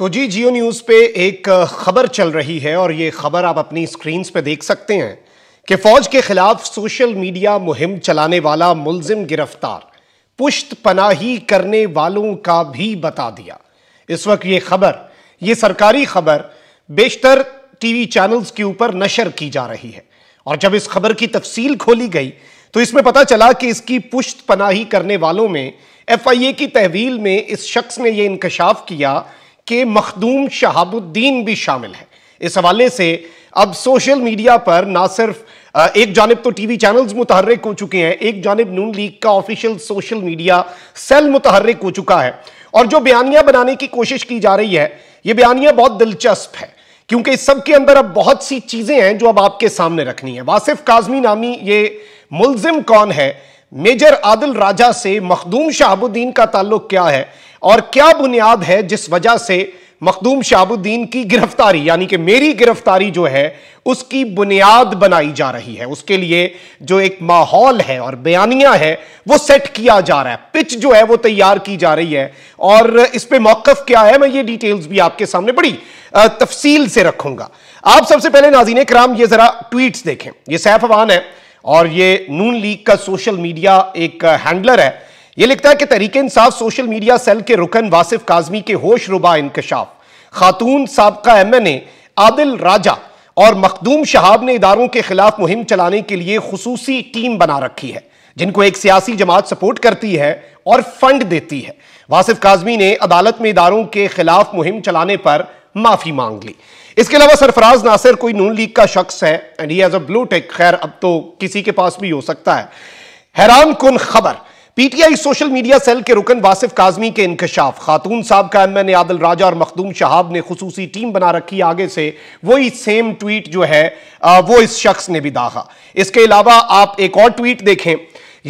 तो जी जियो न्यूज़ पे एक खबर चल रही है और ये खबर आप अपनी स्क्रीन पे देख सकते हैं कि फौज के खिलाफ सोशल मीडिया मुहिम चलाने वाला मुलजिम गिरफ्तार पुश्त पनाही करने वालों का भी बता दिया इस वक्त ये खबर ये सरकारी खबर बेशतर टीवी चैनल्स के ऊपर नशर की जा रही है और जब इस खबर की तफसील खोली गई तो इसमें पता चला कि इसकी पुश्त पनाही करने वालों में एफआईए की तहवील में इस शख्स ने यह इंकशाफ किया के मखदूम शहाबुद्दीन भी शामिल है इस हवाले से अब सोशल मीडिया पर ना सिर्फ एक जानब तो टीवी चैनल्स मुतहरक हो चुके हैं एक जानब नून लीग का ऑफिशियल सोशल मीडिया सेल मुतहरक हो चुका है और जो बयानियां बनाने की कोशिश की जा रही है ये बयानियां बहुत दिलचस्प है क्योंकि इस सबके अंदर अब बहुत सी चीजें हैं जो अब आपके सामने रखनी है वासिफ काजमी नामी ये मुलजिम कौन है मेजर आदिल राजा से मखदूम शहाबुद्दीन का ताल्लुक क्या है और क्या बुनियाद है जिस वजह से मखदूम शाबुद्दीन की गिरफ्तारी यानी कि मेरी गिरफ्तारी जो है उसकी बुनियाद बनाई जा रही है उसके लिए जो एक माहौल है और बयानिया है वो सेट किया जा रहा है पिच जो है वो तैयार की जा रही है और इस पर मौकफ क्या है मैं ये डिटेल्स भी आपके सामने बड़ी तफसील से रखूंगा आप सबसे पहले नाजीन कराम ये जरा ट्वीट देखें ये सैफ अवान है और ये नून लीग का सोशल मीडिया एक हैंडलर है यह लिखता है कि तरीके इंसाफ सोशल मीडिया सेल के रुकन वासिफ काजमी के होश रुबा इंकशाफ खातून सबका M N A Adil Raja और मखदूम शहाब ने इदारों के खिलाफ मुहिम चलाने के लिए खसूसी टीम बना रखी है जिनको एक सियासी जमात सपोर्ट करती है और फंड देती है वासिफ काजमी ने अदालत में इदारों के खिलाफ मुहिम चलाने पर माफी मांग ली इसके अलावा सरफराज नासिर कोई नून लीग का शख्स है and he is a blue tick खैर अब तो किसी के पास भी हो सकता है हैरान कन खबर पीटीआई सोशल मीडिया सेल के रुकन वासिफ काजमी के इंकशाफ खातून साहब का एम एन आदिल राजा और मखदूम शहाब ने खसूसी टीम बना रखी आगे से वही सेम ट्वीट जो है वो इस शख्स ने भी दागा इसके अलावा आप एक और ट्वीट देखें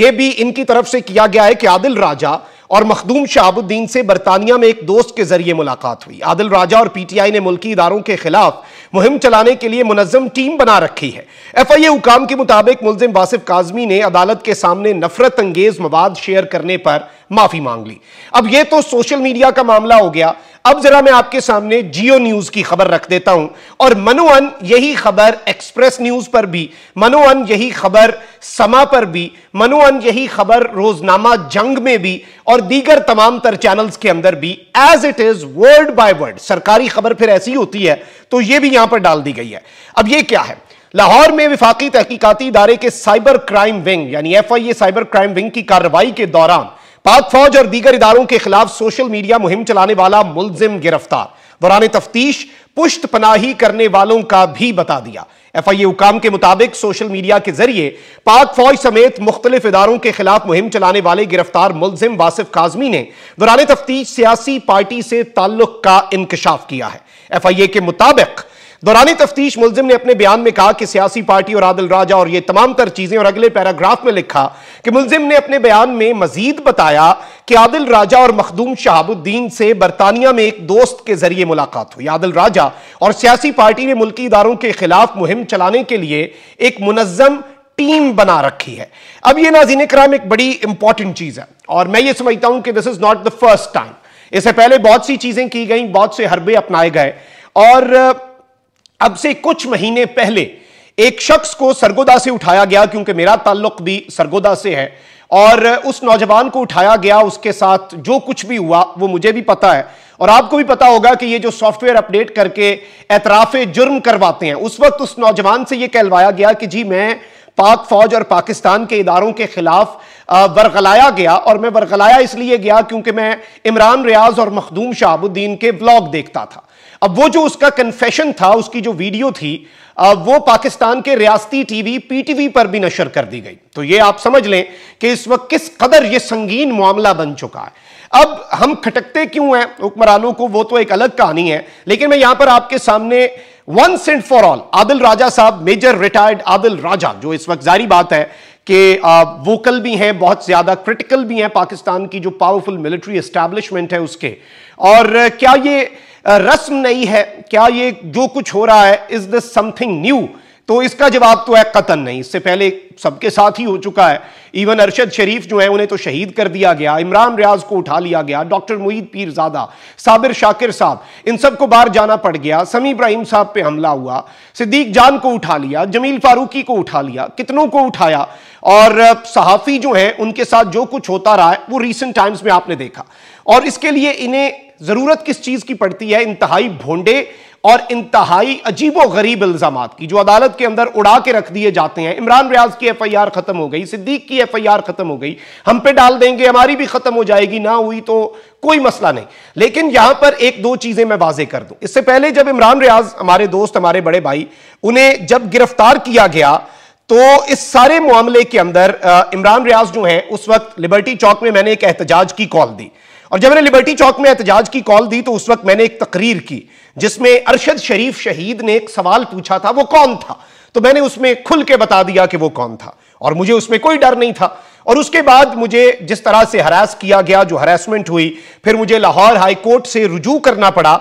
यह भी इनकी तरफ से किया गया है कि आदिल राजा और मखदूम शहाबुद्दीन से बरतानिया में एक दोस्त के जरिए मुलाकात हुई आदिल राजा और पीटीआई ने मुल्की इदारों के खिलाफ मुहिम चलाने के लिए मुनजम टीम बना रखी है एफ आई ए हुकाम के मुताबिक मुलजिम वासिफ काजमी ने अदालत के सामने नफरत अंगेज मवाद शेयर करने पर माफी मांग ली अब यह तो सोशल मीडिया का मामला हो गया अब जरा मैं आपके सामने जियो न्यूज की खबर रख देता हूं और मनोअन यही खबर एक्सप्रेस न्यूज पर भी मनोअन यही खबर समा पर भी मनोअन यही खबर रोजनामा जंग में भी और दीगर तमाम तर चैनल्स के अंदर भी as it is word by word सरकारी खबर फिर ऐसी होती है तो यह भी यहां पर डाल दी गई है अब यह क्या है लाहौर में विफाकी तहकीकती इदारे के साइबर क्राइम विंग यानी F I A cyber crime wing की कार्रवाई के दौरान पाक फौज और दीगर इदारों के खिलाफ सोशल मीडिया मुहिम चलाने वाला मुलजिम गिरफ्तार दौरान तफ्तीश पुष्ट पनाही करने वालों का भी बता दिया एफ आई ए के मुताबिक सोशल मीडिया के जरिए पाक फौज समेत मुख्तलिफ इदारों के खिलाफ मुहिम चलाने वाले गिरफ्तार मुलजिम वासिफ काजमी ने दौरान तफ्तीश सियासी पार्टी से ताल्लुक का इंकशाफ किया है एफ आई ए के मुताबिक दौरानी तफ्तीश मुलजिम ने अपने बयान में कहा कि सियासी पार्टी और आदिल राजा और ये तमाम तर चीजें और अगले पैराग्राफ में लिखा कि मुलजिम ने अपने बयान में मजीद बताया कि आदिल राजा और मखदूम शहाबुद्दीन से बरतानिया में एक दोस्त के जरिए मुलाकात हुई आदिल राजा और सियासी पार्टी ने मुल्की इदारों के खिलाफ मुहिम चलाने के लिए एक मुनजम टीम बना रखी है अब यह नाजीन कराम एक बड़ी इंपॉर्टेंट चीज है और मैं ये समझता हूं कि this is not the first time इससे पहले बहुत सी चीजें की गई बहुत से हरबे अपनाए गए और अब से कुछ महीने पहले एक शख्स को सरगोदा से उठाया गया क्योंकि मेरा ताल्लुक भी सरगोदा से है और उस नौजवान को उठाया गया उसके साथ जो कुछ भी हुआ वो मुझे भी पता है और आपको भी पता होगा कि ये जो सॉफ्टवेयर अपडेट करके एतराफ जुर्म करवाते हैं उस वक्त उस नौजवान से ये कहलवाया गया कि जी मैं पाक फौज और पाकिस्तान के इदारों के खिलाफ वरगलाया गया और मैं वरगलाया इसलिए गया क्योंकि मैं इमरान रियाज और मखदूम शहाबुद्दीन के ब्लॉग देखता था अब वो जो उसका कन्फेशन था उसकी जो वीडियो थी वो पाकिस्तान के रियासती टीवी पीटीवी पर भी नशर कर दी गई तो ये आप समझ लें कि इस वक्त किस कदर ये संगीन मामला बन चुका है अब हम खटकते क्यों हैं हुक्मरानों को वो तो एक अलग कहानी है लेकिन मैं यहां पर आपके सामने once and for all Adil Raja साहब मेजर रिटायर्ड आदिल राजा जो इस वक्त जारी बात है कि वोकल भी हैं बहुत ज्यादा क्रिटिकल भी हैं पाकिस्तान की जो पावरफुल मिलिट्री एस्टैब्लिशमेंट है उसके और क्या ये रस्म नहीं है क्या ये जो कुछ हो रहा है इज दिस समथिंग न्यू तो इसका जवाब तो है कतन नहीं इससे पहले सबके साथ ही हो चुका है इवन अरशद शरीफ जो है उन्हें तो शहीद कर दिया गया इमरान रियाज को उठा लिया गया डॉक्टर मुईद पीरजादा साबिर शाकिर साहब इन सबको बाहर जाना पड़ गया समी इब्राहिम साहब पे हमला हुआ सिद्दीक जान को उठा लिया जमील फारूकी को उठा लिया कितनों को उठाया और सहाफ़ी जो है उनके साथ जो कुछ होता रहा है वो रिसेंट टाइम्स में आपने देखा और इसके लिए इन्हें जरूरत किस चीज की पड़ती है इंतहाई भोंडे और इंतहाई अजीबो गरीब इल्जाम की जो अदालत के अंदर उड़ा के रख दिए जाते हैं इमरान रियाज की एफ आई आर खत्म हो गई सिद्दीक की एफ आई आर खत्म हो गई हम पे डाल देंगे हमारी भी खत्म हो जाएगी ना हुई तो कोई मसला नहीं लेकिन यहां पर एक दो चीजें मैं वाजे कर दूं इससे पहले जब इमरान रियाज हमारे दोस्त हमारे बड़े भाई उन्हें जब गिरफ्तार किया गया तो इस सारे मामले के अंदर इमरान रियाज जो है उस वक्त लिबर्टी चौक में मैंने एक एहतजाज की कॉल दी और जब मैंने लिबर्टी चौक में एहतजाज की कॉल दी तो उस वक्त मैंने एक तकरीर की जिसमें अरशद शरीफ शहीद ने एक सवाल पूछा था वो कौन था तो मैंने उसमें खुल के बता दिया कि वो कौन था और मुझे उसमें कोई डर नहीं था और उसके बाद मुझे जिस तरह से हरास किया गया जो हरासमेंट हुई फिर मुझे लाहौर हाई कोर्ट से रुजू करना पड़ा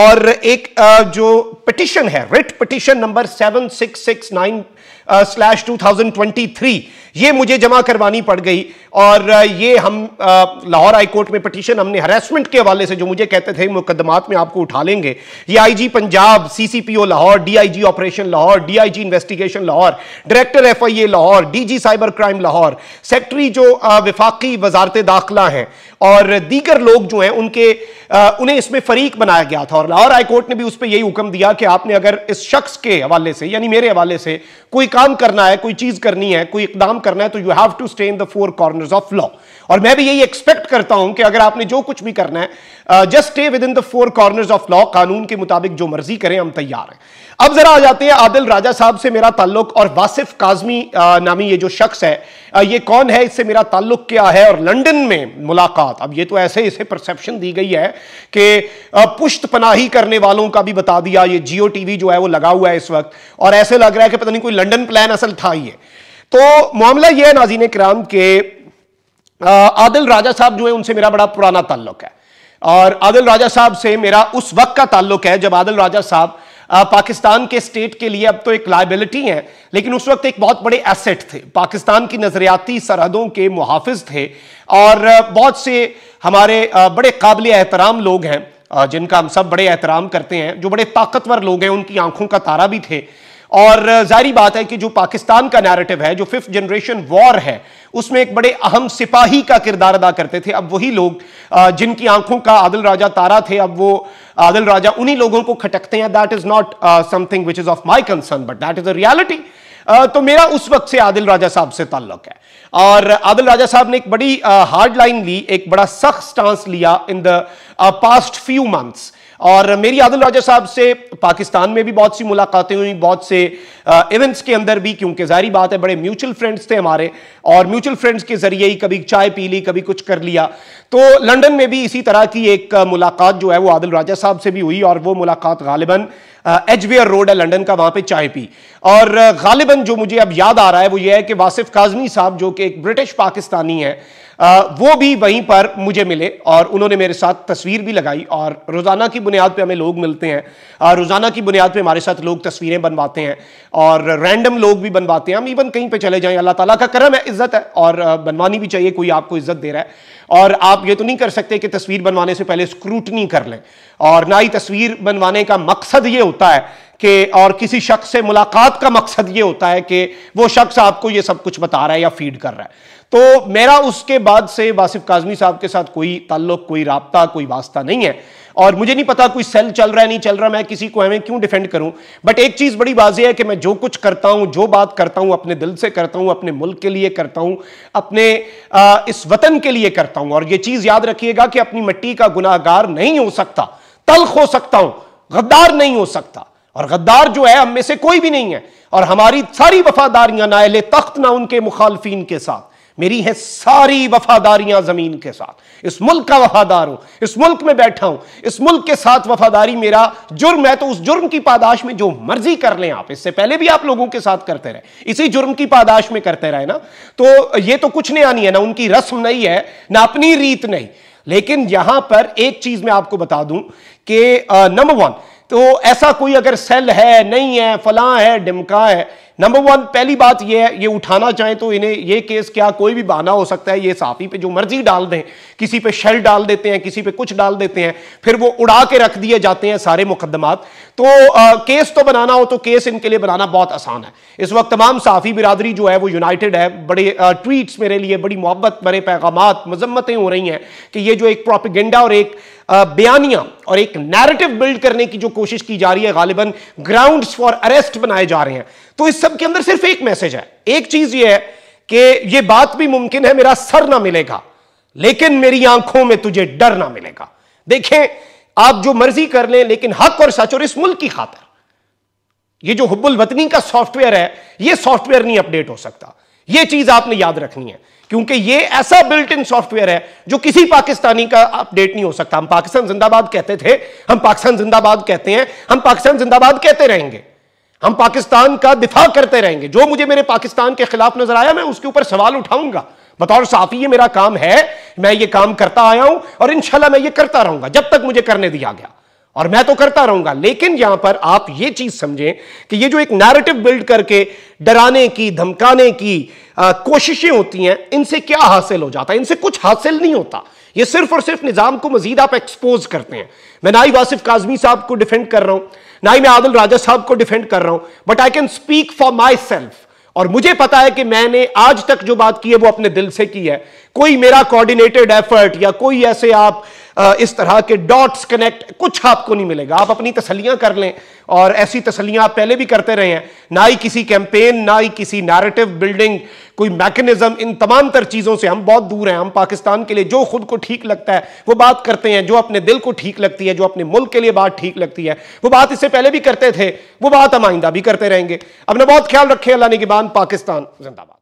और एक जो पिटिशन है writ petition number seven six six nine slash two ये मुझे जमा करवानी पड़ गई और ये हम लाहौर हाई कोर्ट में पटिशन हमने हरेसमेंट के हवाले से जो मुझे कहते थे मुकदमात में आपको उठा लेंगे ये IG Punjab CCPO Lahore DIG operation Lahore DIG investigation Lahore director FIA Lahore DG cyber crime Lahore secretary जो विफाकी वजारत दाखिला हैं और दीगर लोग जो हैं उनके उन्हें इसमें फरीक बनाया गया था और लाहौर हाईकोर्ट ने भी उस पर यही हुक्म दिया कि आपने अगर इस शख्स के हवाले से यानी मेरे हवाले से कोई काम करना है कोई चीज करनी है कोई इकदाम करना है तो you have to stay in the four corner of law और मैं भी यही एक्सपेक्ट करता हूं कि अगर आपने जो कुछ भी करना है just stay within the four corners of law कानून के मुताबिक जो मर्जी करें हम तैयार हैं अब जरा आ जाते हैं आदिल राजा साहब से मेरा ताल्लुक और वासिफ काजमी नामी ये जो शख्स है ये कौन है इससे मेरा ताल्लुक क्या है और लंदन में मुलाकात अब ये तो ऐसे इसे परसेप्शन दी गई है कि पुष्त पनाही करने वालों का भी बता दिया ये जियो टीवी जो है वो लगा हुआ है इस वक्त और ऐसे लग रहा है कि पता नहीं कोई लंडन प्लान असल था ये तो मामला यह है नाजीन कराम के आदिल राजा साहब जो है उनसे मेरा बड़ा पुराना ताल्लुक है और आदिल राजा साहब से मेरा उस वक्त का ताल्लुक है जब आदिल राजा साहब पाकिस्तान के स्टेट के लिए अब तो एक लाइबिलिटी है लेकिन उस वक्त एक बहुत बड़े एसेट थे पाकिस्तान की नज़रियाती सरहदों के मुहाफ़ थे और बहुत से हमारे बड़े काबिल एहतराम लोग हैं जिनका हम सब बड़े एहतराम करते हैं जो बड़े ताकतवर लोग हैं उनकी आंखों का तारा भी थे और जारी बात है कि जो पाकिस्तान का नैरेटिव है जो फिफ्थ जनरेशन वॉर है उसमें एक बड़े अहम सिपाही का किरदार अदा करते थे अब वही लोग जिनकी आंखों का आदिल राजा तारा थे अब वो आदिल राजा उन्हीं लोगों को खटकते हैं that is not something which is of my concern but that is a reality तो मेरा उस वक्त से आदिल राजा साहब से ताल्लुक है और आदिल राजा साहब ने एक बड़ी हार्ड लाइन ली एक बड़ा सख्त स्टांस लिया in the past few months और मेरी आदिल राजा साहब से पाकिस्तान में भी बहुत सी मुलाकातें हुई बहुत से इवेंट्स के अंदर भी क्योंकि जारी बात है बड़े म्यूचुअल फ्रेंड्स थे हमारे और म्यूचुअल फ्रेंड्स के जरिए ही कभी चाय पी ली कभी कुछ कर लिया तो लंदन में भी इसी तरह की एक मुलाकात जो है वो आदिल राजा साहब से भी हुई और वो मुलाकात गालिबन एजवेयर रोड है लंडन का वहां पे चाय पी और गालिबन जो मुझे अब याद आ रहा है वो ये है कि वासिफ काजमी साहब जो कि एक ब्रिटिश पाकिस्तानी है आ, वो भी वहीं पर मुझे मिले और उन्होंने मेरे साथ तस्वीर भी लगाई और रोज़ाना की बुनियाद पे हमें लोग मिलते हैं रोज़ाना की बुनियाद पे हमारे साथ लोग तस्वीरें बनवाते हैं और रैंडम लोग भी बनवाते हैं हम इवन कहीं पे चले जाएं अल्लाह ताला का करम है इज़्ज़त है और बनवानी भी चाहिए कोई आपको इज़्ज़त दे रहा है और आप ये तो नहीं कर सकते कि तस्वीर बनवाने से पहले स्क्रूटनी कर लें और ना ही तस्वीर बनवाने का मकसद ये होता है कि और किसी शख्स से मुलाकात का मकसद ये होता है कि वो शख्स आपको ये सब कुछ बता रहा है या फीड कर रहा है तो मेरा उसके बाद से वासिफ काजमी साहब के साथ कोई ताल्लुक कोई रबता कोई वास्ता नहीं है और मुझे नहीं पता कोई सेल चल रहा है नहीं चल रहा मैं किसी को हमें क्यों डिफेंड करूं बट एक चीज़ बड़ी वाजी है कि मैं जो कुछ करता हूं जो बात करता हूं अपने दिल से करता हूं अपने मुल्क के लिए करता हूं अपने आ, इस वतन के लिए करता हूं और यह चीज़ याद रखिएगा कि अपनी मट्टी का गुनाहगार नहीं हो सकता तलख हो सकता हूं गद्दार नहीं हो सकता और गद्दार जो है हम में से कोई भी नहीं है और हमारी सारी वफादारियां ना अहले तख्त ना उनके मुखालफिन के साथ मेरी है सारी वफादारियां जमीन के साथ इस मुल्क का वफादार हूं इस मुल्क में बैठा हूं इस मुल्क के साथ वफादारी मेरा जुर्म है तो उस जुर्म की पादाश में जो मर्जी कर लें आप इससे पहले भी आप लोगों के साथ करते रहे इसी जुर्म की पादाश में करते रहे ना तो ये तो कुछ नहीं आनी है ना उनकी रस्म नहीं है ना अपनी रीत नहीं लेकिन यहां पर एक चीज मैं आपको बता दूं कि नंबर वन तो ऐसा कोई अगर सेल है नहीं है फला है डिमका है नंबर वन पहली बात यह है ये उठाना चाहें तो इन्हें ये केस क्या कोई भी बहाना हो सकता है ये साफी पे जो मर्जी डाल दें किसी पे शेल डाल देते हैं किसी पे कुछ डाल देते हैं फिर वो उड़ा के रख दिए जाते हैं सारे मुकदमात तो आ, केस तो बनाना हो तो केस इनके लिए बनाना बहुत आसान है इस वक्त तमाम साफी बिरादरी जो है वो यूनाइटेड है बड़े आ, ट्वीट्स मेरे लिए बड़ी मोहब्बत बड़े पैगाम मजम्मतें हो रही हैं कि ये जो एक प्रोपिगेंडा और एक बयानियां और एक नैरेटिव बिल्ड करने की जो कोशिश की जा रही है गालिबन ग्राउंड फॉर अरेस्ट बनाए जा रहे हैं तो इस सब के अंदर सिर्फ एक मैसेज है एक चीज यह है कि यह बात भी मुमकिन है मेरा सर ना मिलेगा लेकिन मेरी आंखों में तुझे डर ना मिलेगा देखें आप जो मर्जी कर लें लेकिन हक और सच और इस मुल्क की खातर ये जो हुबुल वतनी का सॉफ्टवेयर है ये सॉफ्टवेयर नहीं अपडेट हो सकता यह चीज आपने याद रखनी है क्योंकि ये ऐसा बिल्ट इन सॉफ्टवेयर है जो किसी पाकिस्तानी का अपडेट नहीं हो सकता हम पाकिस्तान जिंदाबाद कहते थे हम पाकिस्तान जिंदाबाद कहते हैं हम पाकिस्तान जिंदाबाद कहते रहेंगे हम पाकिस्तान का दिफा करते रहेंगे जो मुझे मेरे पाकिस्तान के खिलाफ नजर आया मैं उसके ऊपर सवाल उठाऊंगा बतौर साफी ये मेरा काम है मैं ये काम करता आया हूं और इंशाल्लाह मैं ये करता रहूंगा जब तक मुझे करने दिया गया और मैं तो करता रहूंगा लेकिन यहां पर आप यह चीज समझें कि यह जो एक नैरेटिव बिल्ड करके डराने की धमकाने की आ, कोशिशें होती हैं इनसे क्या हासिल हो जाता है इनसे कुछ हासिल नहीं होता ये सिर्फ और सिर्फ निजाम को मजीद आप एक्सपोज करते हैं मैं ना ही वासिफ काजमी साहब को डिफेंड कर रहा हूं ना ही मैं आदिल राजा साहब को डिफेंड कर रहा हूं but I can speak for myself और मुझे पता है कि मैंने आज तक जो बात की है वो अपने दिल से की है कोई मेरा कोऑर्डिनेटेड एफर्ट या कोई ऐसे आप इस तरह के डॉट्स कनेक्ट कुछ आपको नहीं मिलेगा आप अपनी तसलियां कर लें और ऐसी तसलियां आप पहले भी करते रहे हैं ना ही किसी कैंपेन ना ही किसी नैरेटिव बिल्डिंग कोई मैकेनिज्म इन तमाम तर चीज़ों से हम बहुत दूर हैं हम पाकिस्तान के लिए जो खुद को ठीक लगता है वो बात करते हैं जो अपने दिल को ठीक लगती है जो अपने मुल्क के लिए बात ठीक लगती है वो बात इससे पहले भी करते थे वो बात हम आइंदा भी करते रहेंगे अपना बहुत ख्याल रखें अल्लाह ने के बाद पाकिस्तान जिंदाबाद